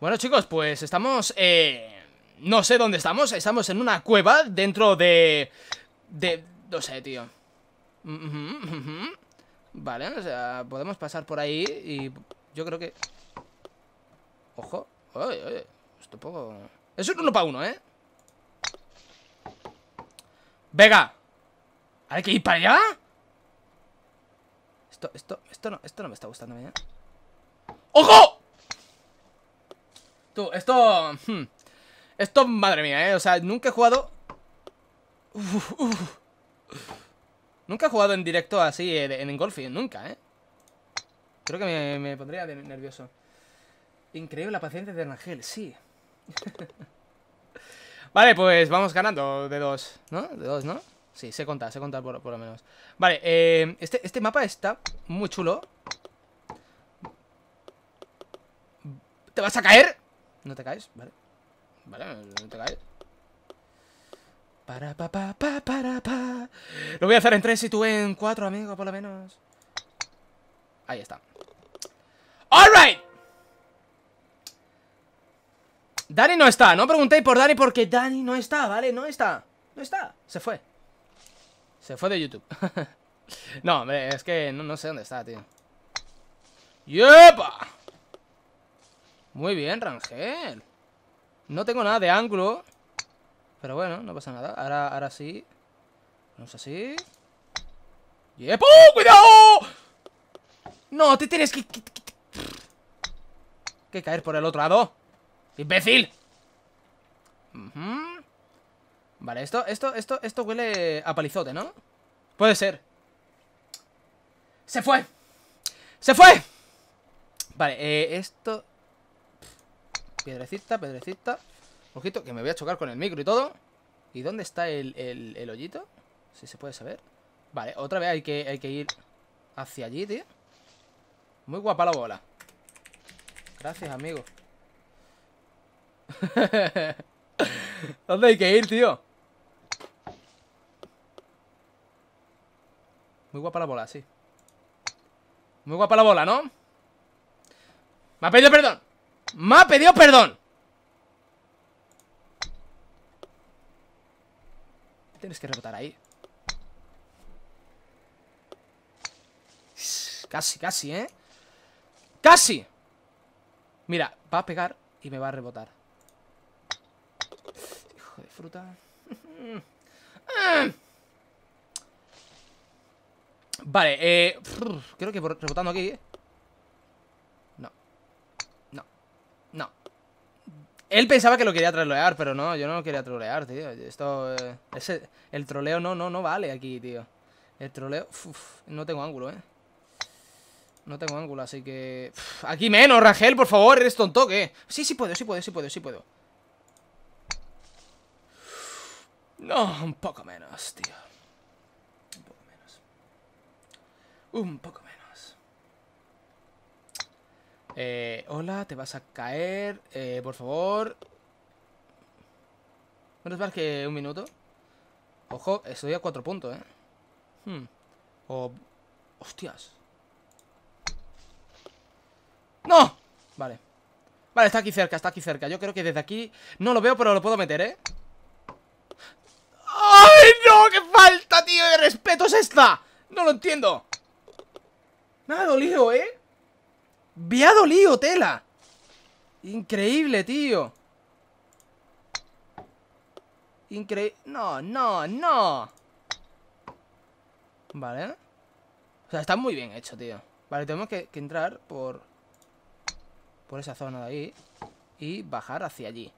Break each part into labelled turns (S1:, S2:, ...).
S1: Bueno chicos, pues estamos... Eh, no sé dónde estamos, estamos en una cueva dentro de... De... No sé, tío. Vale, o sea, podemos pasar por ahí y yo creo que... Ojo. Oye, Esto poco... Es un uno para uno, ¿eh? ¡Venga! ¿Hay que ir para allá? Esto, esto, esto no, esto no me está gustando, ¿eh? ¡Ojo! Esto, hmm, esto... madre mía, ¿eh? O sea, nunca he jugado... Nunca he jugado en directo así, eh, en, golf, nunca, ¿eh? Creo que me, pondría nervioso. Increíble la paciencia de Angel, sí. vale, pues vamos ganando de dos, ¿no? De dos, ¿no? Sí, sé contar, sé contar por, lo menos. Vale, eh, este, este mapa está muy chulo. ¿Te vas a caer? No te caes, vale. Vale, no te caes. Para, pa, pa, pa, para, pa. Lo voy a hacer en tres y tú en cuatro, amigo, por lo menos. Ahí está. ¡Alright! Dani no está, no preguntéis por Dani porque Dani no está, ¿vale? No está, no está, se fue Se fue de YouTube No, hombre, es que no, no sé dónde está, tío ¡Yepa! Muy bien, Rangel. No tengo nada de ángulo. Pero bueno, no pasa nada. Ahora, sí. Vamos así. ¡Yepo! ¡Cuidado! No, te tienes que... Que, caer por el otro lado. ¡Imbécil! Vale, esto, esto, esto, esto huele a palizote, ¿no? Puede ser. ¡Se fue! ¡Se fue! Vale, eh, esto... Piedrecita, piedrecita. Ojito, que me voy a chocar con el micro y todo. ¿Y dónde está el, el, hoyito? Si se puede saber. Vale, otra vez hay que, hay que ir hacia allí, tío. Muy guapa la bola. Gracias, amigo. ¿Dónde hay que ir, tío? Muy guapa la bola, sí. Muy guapa la bola, ¿no? Me ha pedido perdón. Me ha pedido perdón. Tienes que rebotar ahí. Casi, casi, ¿eh? ¡Casi! Mira, va a pegar y me va a rebotar. Hijo de fruta. Vale, eh... Creo que rebotando aquí... ¿eh? Él pensaba que lo quería trolear, pero no, yo no lo quería trolear, tío. Esto. Eh, ese, el troleo no, no, no vale aquí, tío. El troleo. no tengo ángulo, eh. No tengo ángulo, así que. aquí menos, Rangel, por favor, eres tonto, toque. Sí, sí puedo, sí puedo, sí puedo, sí puedo. No, un poco menos, tío. Un poco menos. Un poco menos. Eh, hola, te vas a caer. Eh, por favor. Menos mal que un minuto. Ojo, estoy a cuatro puntos, ¿eh? Hmm. O... Hostias. ¡No! Vale. Vale, está aquí cerca, está aquí cerca. Yo creo que desde aquí... No lo veo, pero lo puedo meter, ¿eh? ¡Ay, no! ¡Qué falta, tío! ¡De respeto es esta! No lo entiendo. Nada, dolido, ¿eh? Viado lío, tela. Increíble, tío. Increí... No, no, no. Vale. O sea, está muy bien hecho, tío. Vale, tenemos que, que entrar por... Por esa zona de ahí. Y bajar hacia allí.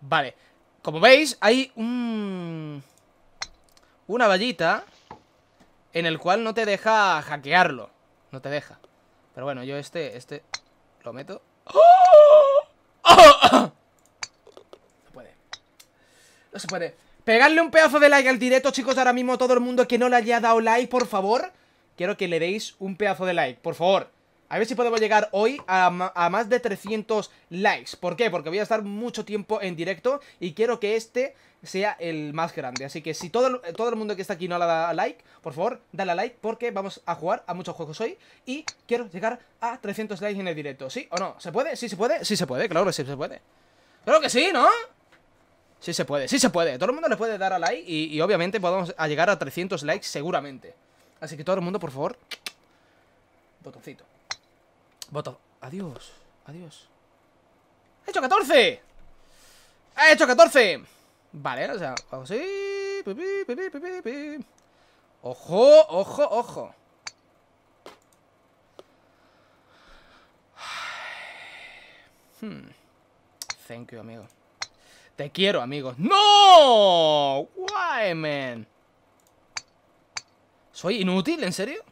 S1: Vale. Como veis, hay un... Una vallita en el cual no te deja hackearlo. No te deja. Pero bueno, yo este, este lo meto. No se puede. No se puede. Pegadle un pedazo de like al directo, chicos, ahora mismo todo el mundo que no le haya dado like, por favor. Quiero que le deis un pedazo de like, por favor. A ver si podemos llegar hoy a, más de 300 likes. ¿Por qué? Porque voy a estar mucho tiempo en directo y quiero que este sea el más grande. Así que si todo, todo el mundo que está aquí no le da like, por favor, dale a like porque vamos a jugar a muchos juegos hoy y quiero llegar a 300 likes en el directo. ¿Sí o no? ¿Se puede? ¿Sí se puede? Sí se puede, claro que sí se puede. Claro que sí, ¿no? Sí se puede, sí se puede. Todo el mundo le puede dar a like y, obviamente podemos llegar a 300 likes seguramente. Así que todo el mundo, por favor, botoncito. Voto. Adiós. Adiós. ¡He hecho 14! ¡He hecho 14! Vale, o sea, ¡Ojo, ojo, ojo! Hmm. Thank you, amigo. Te quiero, amigo. ¡No! Why, man? ¿Soy inútil? ¿En serio?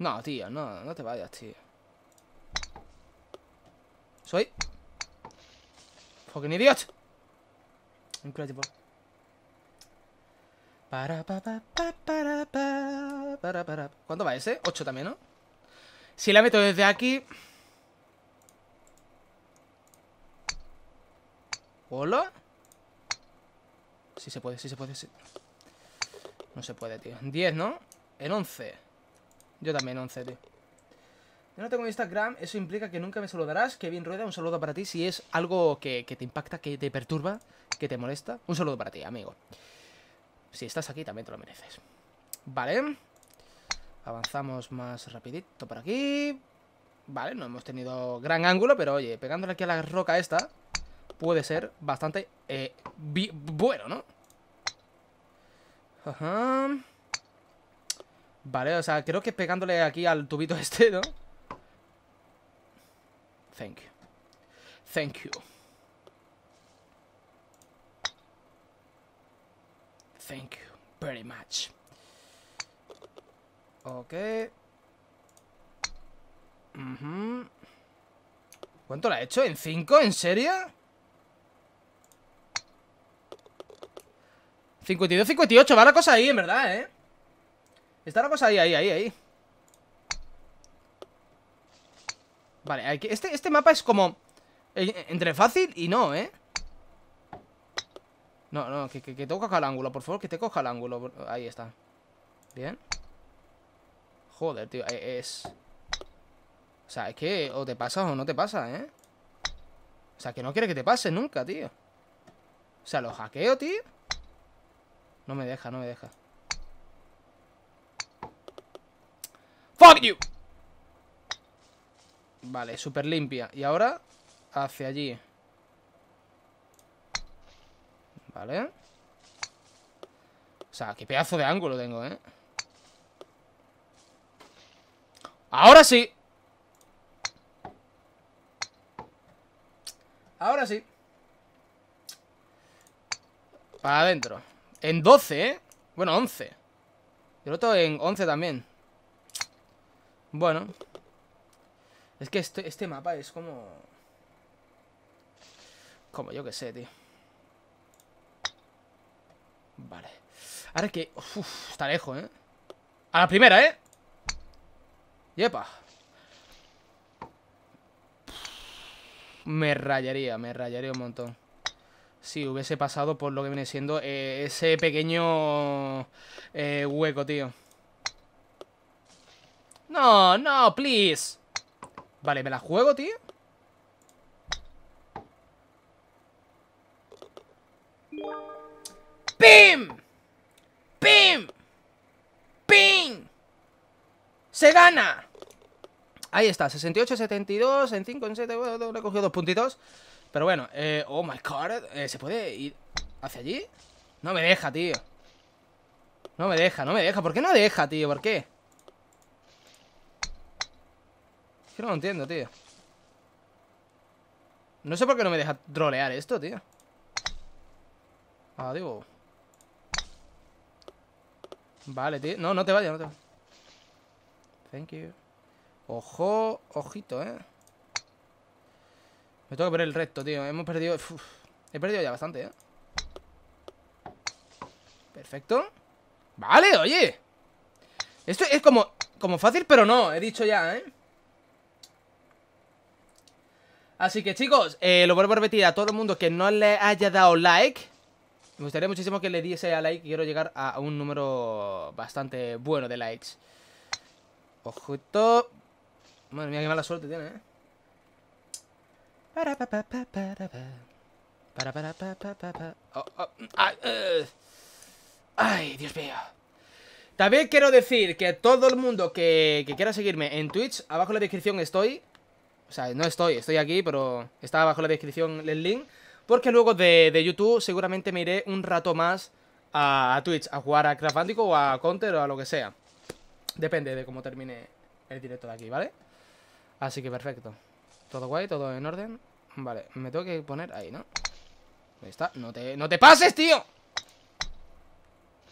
S1: No, tío, no, no te vayas, tío. Soy. Fucking idiot. Incredible. Para, pa, para, para, para, ¿Cuánto va ese? 8 también, ¿no? Si la meto desde aquí. ¿Hola? Sí se puede, sí se puede, sí. No se puede, tío. 10, ¿no? En 11. Yo también, 11, tío. Yo no tengo Instagram, eso implica que nunca me saludarás. Kevin rueda, un saludo para ti. Si es algo que, te impacta, que te perturba, que te molesta, un saludo para ti, amigo. Si estás aquí, también te lo mereces. Vale. Avanzamos más rapidito por aquí. Vale, no hemos tenido gran ángulo, pero oye, pegándole aquí a la roca esta, puede ser bastante eh, bueno, ¿no? Ajá. Vale, o sea, creo que pegándole aquí al tubito este, ¿no? Thank you. Thank you. Thank you very much. Ok. ¿Cuánto la ha hecho? ¿En 5? ¿En serio? 52-58, va la cosa ahí, en verdad, ¿eh? Está la cosa ahí, ahí, ahí, ahí. Vale, este, este mapa es como... Eh, entre fácil y no, ¿eh? No, no, que, que, que te el ángulo, por favor, que te coja el ángulo. Ahí está. Bien. Joder, tío, e, es... O sea, es que o te pasa o no te pasa, ¿eh? O sea, que no quiere que te pase nunca, tío. O sea, lo hackeo, tío. No me deja, no me deja. Vale, súper limpia. Y ahora hacia allí. Vale. O sea, qué pedazo de ángulo tengo, ¿eh? Ahora sí. Ahora sí. Para adentro. En 12, ¿eh? Bueno, 11. Y lo tengo en 11 también. Bueno. Es que este, este mapa es como... Como yo que sé, tío. Vale. Ahora que... está lejos, ¿eh? A la primera, ¿eh? Yepa. Me rayaría, me rayaría un montón. Si hubiese pasado por lo que viene siendo eh, ese pequeño eh, hueco, tío. No, no, please. Vale, me la juego, tío. ¡Pim! ¡Pim! ¡Pim! ¡Se gana! Ahí está, 68, 72, en 5, en 7, he cogido dos puntitos. Pero bueno, eh, oh my god, eh, ¿se puede ir hacia allí? No me deja, tío. No me deja, no me deja. ¿Por qué no deja, tío? ¿Por qué? no lo entiendo, tío. No sé por qué no me deja trolear esto, tío. Ah, digo. Vale, tío. No, no te vayas, no te vayas. Thank you. Ojo, ojito, eh. Me tengo que poner el resto, tío. Hemos perdido... he perdido ya bastante, eh. Perfecto. Vale, oye. Esto es como, como fácil, pero no. He dicho ya, eh. Así que chicos, eh, lo vuelvo a repetir a todo el mundo que no le haya dado like. Me gustaría muchísimo que le diese a like. Quiero llegar a un número bastante bueno de likes. Ojito. Madre mía, qué mala suerte tiene, ¿eh? ay, Dios mío. También quiero decir que todo el mundo que quiera seguirme en Twitch, abajo en la descripción estoy. O sea, no estoy, estoy aquí, pero está bajo la descripción el link. Porque luego de, YouTube seguramente me iré un rato más a, Twitch, a jugar a Craft o a Counter o a lo que sea. Depende de cómo termine el directo de aquí, ¿vale? Así que perfecto. Todo guay, todo en orden. Vale, me tengo que poner ahí, ¿no? Ahí está. No te, no te pases, tío.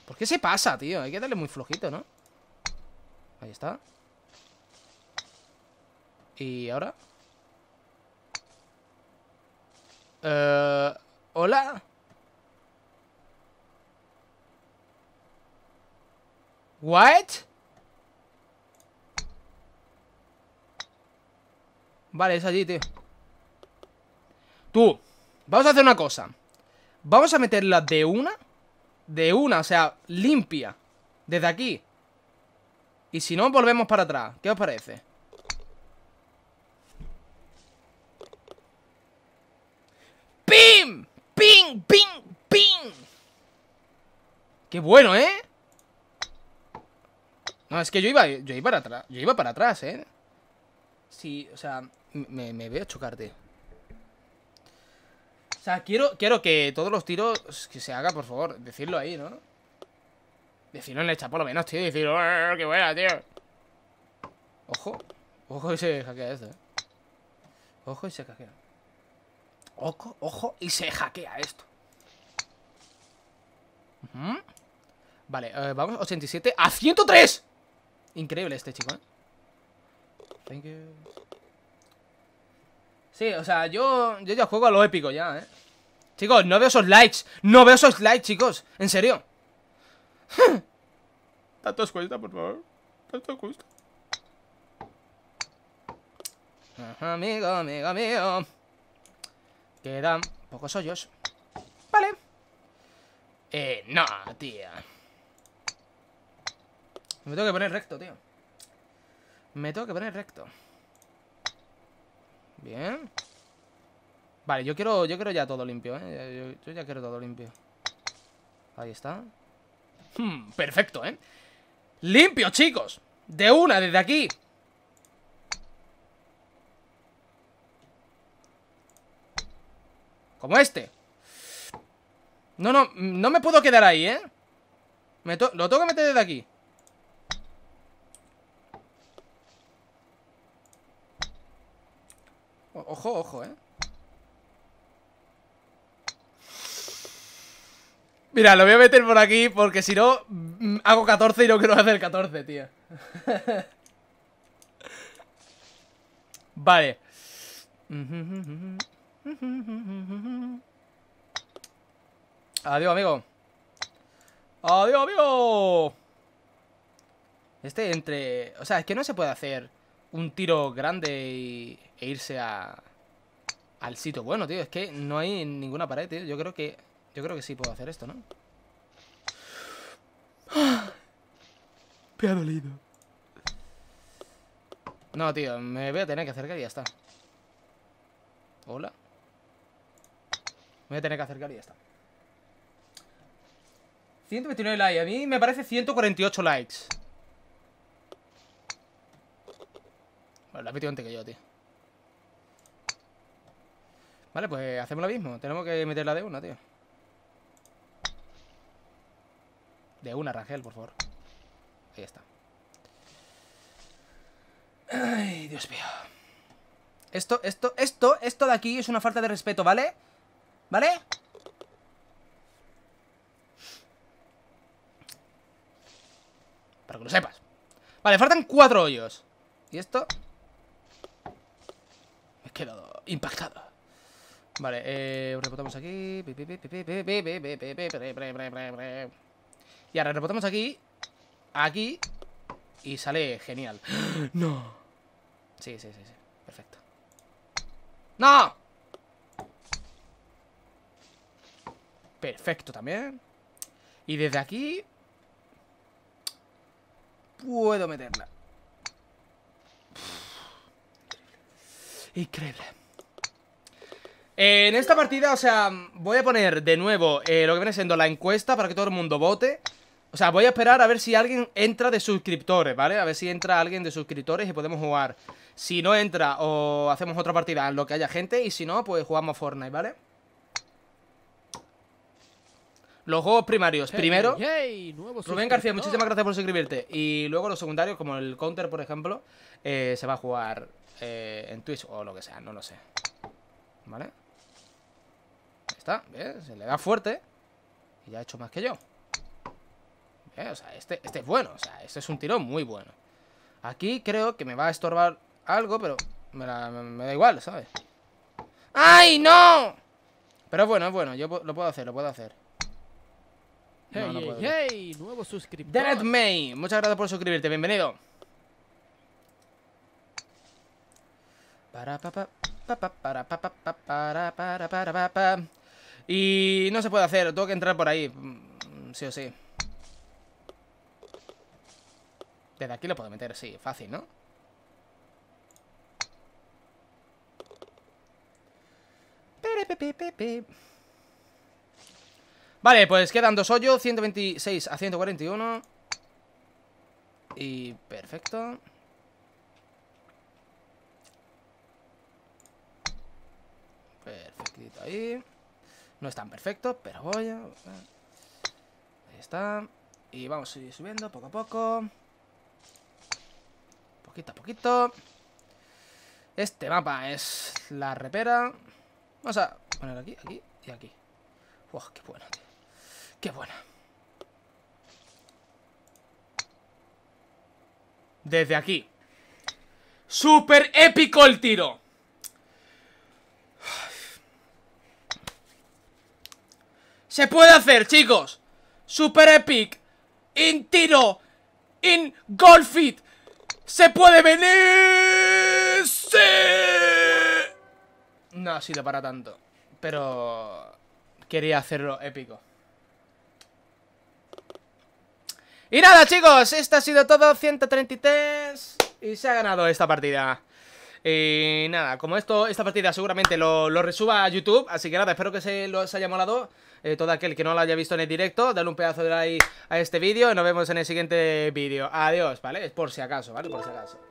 S1: ¿Por qué se pasa, tío? Hay que darle muy flojito, ¿no? Ahí está. ¿Y ahora? Eh, ¿Hola? ¿What? Vale, es allí, tío Tú, vamos a hacer una cosa Vamos a meterla de una De una, o sea, limpia Desde aquí Y si no, volvemos para atrás ¿Qué os parece? ping, ping, Qué bueno, ¿eh? No, es que yo iba, yo iba para atrás, yo iba para atrás, ¿eh? Sí, o sea, me, me veo chocarte. O sea, quiero, quiero que todos los tiros que se haga, por favor, decirlo ahí, ¿no? Decirlo en el chat por lo menos, tío, decirlo, ah, qué buena, tío. Ojo, ojo y se hackea esto, ¿eh? Ojo y se hackea. Ojo, ojo, y se hackea esto. Vale, eh, vamos, 87 a 103. Increíble este chico, ¿eh? Sí, o sea, yo, ya juego a lo épico ya, ¿eh? Chicos, no veo esos likes. No veo esos likes, chicos. En serio. Tanto os cuesta, por favor. Tanto os cuesta. Ajá, amigo, amigo, amigo. Quedan pocos hoyos. Vale. Eh, no, tía. Me tengo que poner recto, tío. Me tengo que poner recto. Bien. Vale, yo quiero, yo quiero ya todo limpio, ¿eh? Yo, ya quiero todo limpio. Ahí está. Hmm, perfecto, ¿eh? Limpio, chicos. De una, desde aquí. Como este No, no, no me puedo quedar ahí, ¿eh? lo tengo que meter desde aquí Ojo, ojo, ¿eh? Mira, lo voy a meter por aquí porque si no mm, hago 14 y no quiero hacer 14, tío. vale. Adiós, amigo. Adiós, amigo. Este entre... O sea, es que no se puede hacer un tiro grande e irse a... Al sitio bueno, tío. Es que no hay ninguna pared, tío. Yo creo que... Yo creo que sí puedo hacer esto, ¿no? Me ha dolido. No, tío. Me voy a tener que acercar y ya está. Hola. Me voy a tener que acercar y ya está. 129 likes. A mí me parece 148 likes. Bueno, la he metido antes que yo, tío. Vale, pues hacemos lo mismo. Tenemos que meterla de una, tío. De una, Rangel, por favor. Ahí está. Ay, Dios mío. Esto, esto, esto, esto de aquí es una falta de respeto, ¿vale? ¿Vale? Para que lo sepas Vale, faltan cuatro hoyos Y esto Me he quedado impactado Vale, eh, rebotamos aquí Y ahora rebotamos aquí Aquí Y sale genial ¡No! Sí, sí, sí, sí, perfecto ¡No! Perfecto también. Y desde aquí... Puedo meterla. Increíble. En esta partida, o sea, voy a poner de nuevo eh, lo que viene siendo la encuesta para que todo el mundo vote. O sea, voy a esperar a ver si alguien entra de suscriptores, ¿vale? A ver si entra alguien de suscriptores y podemos jugar. Si no entra, o hacemos otra partida en lo que haya gente. Y si no, pues jugamos Fortnite, ¿vale? Los juegos primarios. Primero, Rubén García, muchísimas gracias por suscribirte. Y luego los secundarios, como el Counter, por ejemplo, eh, se va a jugar eh, en Twitch o lo que sea, no lo sé. ¿Vale? Ahí está, ¿Ves? se le da fuerte. Y ya ha hecho más que yo. o sea, este, este es bueno, o sea, este es un tirón muy bueno. Aquí creo que me va a estorbar algo, pero me, da igual, ¿sabes? ¡Ay, no! Pero bueno, es bueno, yo lo puedo hacer, lo puedo hacer. Hey, hey, nuevo suscriptor. Dead May, muchas gracias por suscribirte, bienvenido. Para, para, para, para, Y no se puede hacer, tengo que entrar por ahí. Mm, sí o sí. Desde aquí lo puedo meter, sí, fácil, ¿no? Vale, pues quedan dos hoyos, 126 a 141. Y perfecto. Perfectito ahí. No es tan perfecto, pero voy Ahí está. Y vamos a ir subiendo poco a poco. Poquito a poquito. Este mapa es la repera. Vamos a poner aquí, aquí y aquí. Uf, qué bueno, tío. Qué buena. Desde aquí. super épico el tiro. Se puede hacer, chicos. Super epic. In tiro. In golfit. Se puede venir. No ha sido para tanto. Pero quería hacerlo épico. Y nada chicos, esto ha sido todo, 133 Y se ha ganado esta partida Y nada, como esto, esta partida seguramente lo, lo resuba a YouTube Así que nada, espero que se los haya molado eh, Todo aquel que no lo haya visto en el directo Dale un pedazo de like a este vídeo Y nos vemos en el siguiente vídeo Adiós, ¿vale? Por si acaso, ¿vale? Por si acaso